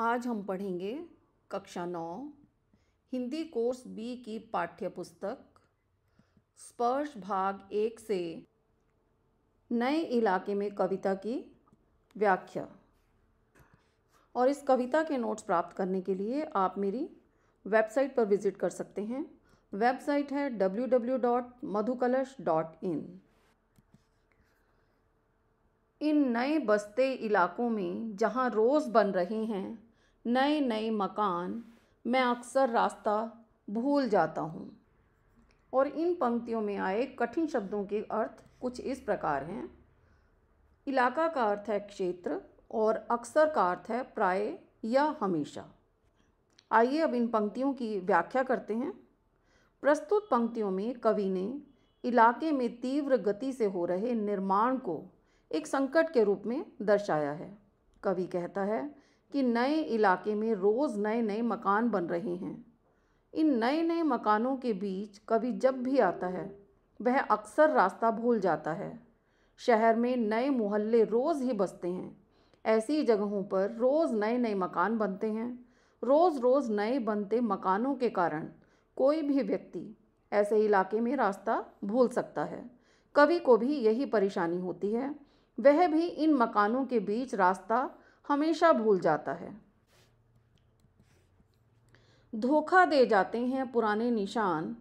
आज हम पढ़ेंगे कक्षा नौ हिंदी कोर्स बी की पाठ्य पुस्तक स्पर्श भाग एक से नए इलाके में कविता की व्याख्या और इस कविता के नोट्स प्राप्त करने के लिए आप मेरी वेबसाइट पर विज़िट कर सकते हैं वेबसाइट है W W dot Madhukalash dot in इन नए बस्ते इलाकों में जहाँ रोज़ बन रहे हैं नए नए मकान मैं अक्सर रास्ता भूल जाता हूँ और इन पंक्तियों में आए कठिन शब्दों के अर्थ कुछ इस प्रकार हैं इलाका का अर्थ है क्षेत्र और अक्सर का अर्थ है प्राय या हमेशा आइए अब इन पंक्तियों की व्याख्या करते हैं प्रस्तुत पंक्तियों में कवि ने इलाके में तीव्र गति से हो रहे निर्माण को एक संकट के रूप में दर्शाया है कवि कहता है कि नए इलाके में रोज़ नए नए मकान बन रहे हैं इन नए नए मकानों के बीच कभी जब भी आता है वह अक्सर रास्ता भूल जाता है शहर में नए मोहल्ले रोज़ ही बसते हैं ऐसी जगहों पर रोज़ नए नए मकान बनते हैं रोज़ रोज़ नए बनते मकानों के कारण कोई भी व्यक्ति ऐसे इलाके में रास्ता भूल सकता है कवि को भी यही परेशानी होती है वह भी इन मकानों के बीच रास्ता हमेशा भूल जाता है धोखा दे जाते हैं पुराने निशान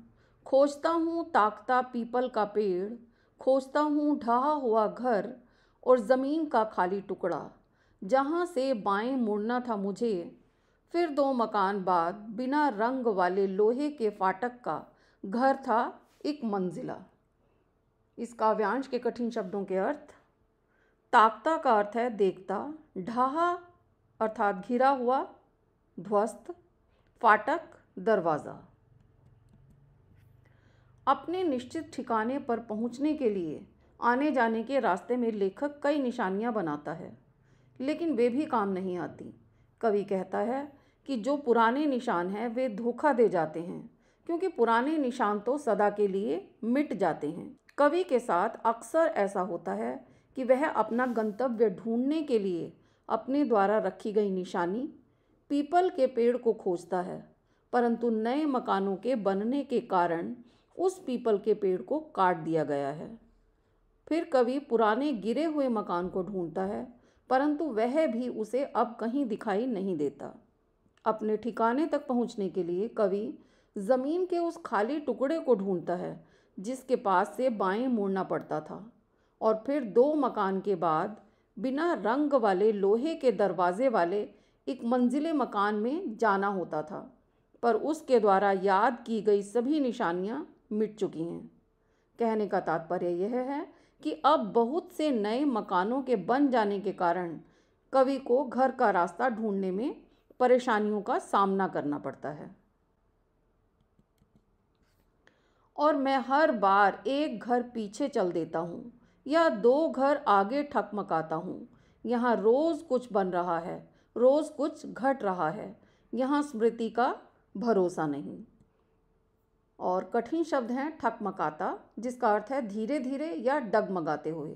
खोजता हूँ ताकता पीपल का पेड़ खोजता हूँ ढहा हुआ घर और ज़मीन का खाली टुकड़ा जहाँ से बाएं मुड़ना था मुझे फिर दो मकान बाद बिना रंग वाले लोहे के फाटक का घर था एक मंजिला इस काव्यांश के कठिन शब्दों के अर्थ ताकता का अर्थ है देखता ढाहा अर्थात घिरा हुआ ध्वस्त फाटक दरवाज़ा अपने निश्चित ठिकाने पर पहुंचने के लिए आने जाने के रास्ते में लेखक कई निशानियां बनाता है लेकिन वे भी काम नहीं आती कवि कहता है कि जो पुराने निशान हैं वे धोखा दे जाते हैं क्योंकि पुराने निशान तो सदा के लिए मिट जाते हैं कवि के साथ अक्सर ऐसा होता है कि वह अपना गंतव्य ढूंढने के लिए अपने द्वारा रखी गई निशानी पीपल के पेड़ को खोजता है परंतु नए मकानों के बनने के कारण उस पीपल के पेड़ को काट दिया गया है फिर कवि पुराने गिरे हुए मकान को ढूंढता है परंतु वह भी उसे अब कहीं दिखाई नहीं देता अपने ठिकाने तक पहुंचने के लिए कवि ज़मीन के उस खाली टुकड़े को ढूंढता है जिसके पास से बाएं मुड़ना पड़ता था और फिर दो मकान के बाद बिना रंग वाले लोहे के दरवाजे वाले एक मंजिले मकान में जाना होता था पर उसके द्वारा याद की गई सभी निशानियाँ मिट चुकी हैं कहने का तात्पर्य यह है कि अब बहुत से नए मकानों के बन जाने के कारण कवि को घर का रास्ता ढूंढने में परेशानियों का सामना करना पड़ता है और मैं हर बार एक घर पीछे चल देता हूँ या दो घर आगे ठकमकाता हूँ यहाँ रोज़ कुछ बन रहा है रोज़ कुछ घट रहा है यहाँ स्मृति का भरोसा नहीं और कठिन शब्द हैं ठकमकाता जिसका अर्थ है धीरे धीरे या डगमगाते हुए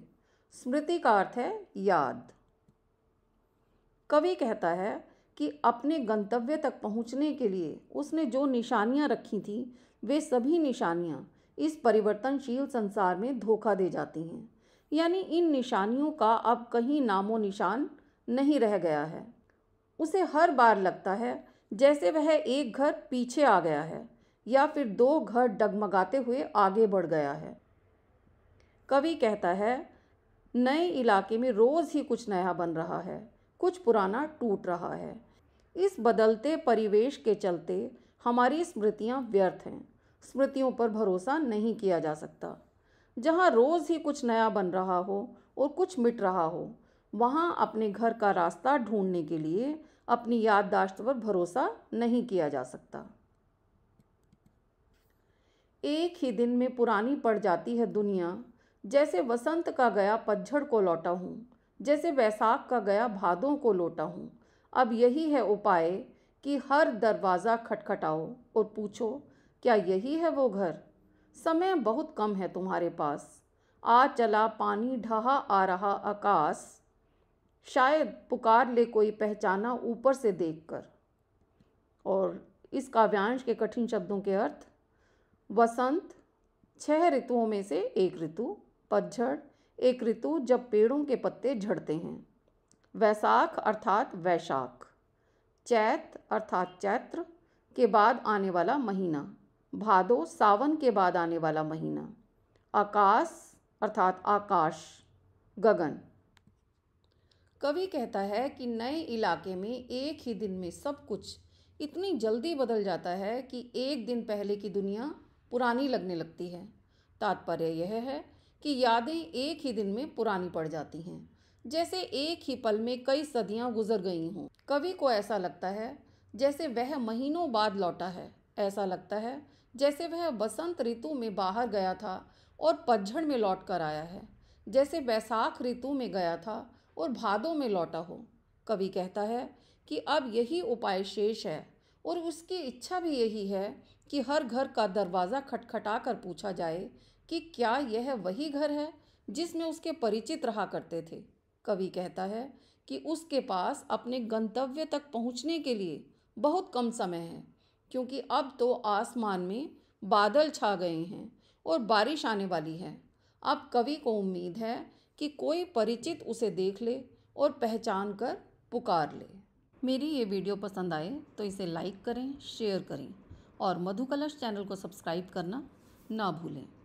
स्मृति का अर्थ है याद कवि कहता है कि अपने गंतव्य तक पहुंचने के लिए उसने जो निशानियां रखी थीं वे सभी निशानियां इस परिवर्तनशील संसार में धोखा दे जाती हैं यानी इन निशानियों का अब कहीं नामो निशान नहीं रह गया है उसे हर बार लगता है जैसे वह एक घर पीछे आ गया है या फिर दो घर डगमगाते हुए आगे बढ़ गया है कवि कहता है नए इलाके में रोज़ ही कुछ नया बन रहा है कुछ पुराना टूट रहा है इस बदलते परिवेश के चलते हमारी स्मृतियाँ व्यर्थ हैं स्मृतियों पर भरोसा नहीं किया जा सकता जहाँ रोज़ ही कुछ नया बन रहा हो और कुछ मिट रहा हो वहाँ अपने घर का रास्ता ढूंढने के लिए अपनी याददाश्त पर भरोसा नहीं किया जा सकता एक ही दिन में पुरानी पड़ जाती है दुनिया जैसे वसंत का गया पतझड़ को लौटा हूँ जैसे वैसाख का गया भादों को लौटा हूँ अब यही है उपाय कि हर दरवाज़ा खटखटाओ और पूछो क्या यही है वो घर समय बहुत कम है तुम्हारे पास आ चला पानी ढहा आ रहा आकाश शायद पुकार ले कोई पहचाना ऊपर से देखकर और इस काव्यांश के कठिन शब्दों के अर्थ वसंत छह ऋतुओं में से एक ऋतु पतझड़ एक ऋतु जब पेड़ों के पत्ते झड़ते हैं वैसाख अर्थात वैशाख चैत अर्थात चैत्र के बाद आने वाला महीना भादो सावन के बाद आने वाला महीना आकाश अर्थात आकाश गगन कवि कहता है कि नए इलाके में एक ही दिन में सब कुछ इतनी जल्दी बदल जाता है कि एक दिन पहले की दुनिया पुरानी लगने लगती है तात्पर्य यह है कि यादें एक ही दिन में पुरानी पड़ जाती हैं जैसे एक ही पल में कई सदियां गुजर गई हों कवि को ऐसा लगता है जैसे वह महीनों बाद लौटा है ऐसा लगता है जैसे वह बसंत ऋतु में बाहर गया था और पतझड़ में लौट कर आया है जैसे बैसाख ऋतु में गया था और भादों में लौटा हो कवि कहता है कि अब यही उपाय शेष है और उसकी इच्छा भी यही है कि हर घर का दरवाज़ा खटखटा कर पूछा जाए कि क्या यह वही घर है जिसमें उसके परिचित रहा करते थे कवि कहता है कि उसके पास अपने गंतव्य तक पहुंचने के लिए बहुत कम समय है क्योंकि अब तो आसमान में बादल छा गए हैं और बारिश आने वाली है अब कवि को उम्मीद है कि कोई परिचित उसे देख ले और पहचान कर पुकार ले मेरी ये वीडियो पसंद आए तो इसे लाइक करें शेयर करें और मधुकलश चैनल को सब्सक्राइब करना ना भूलें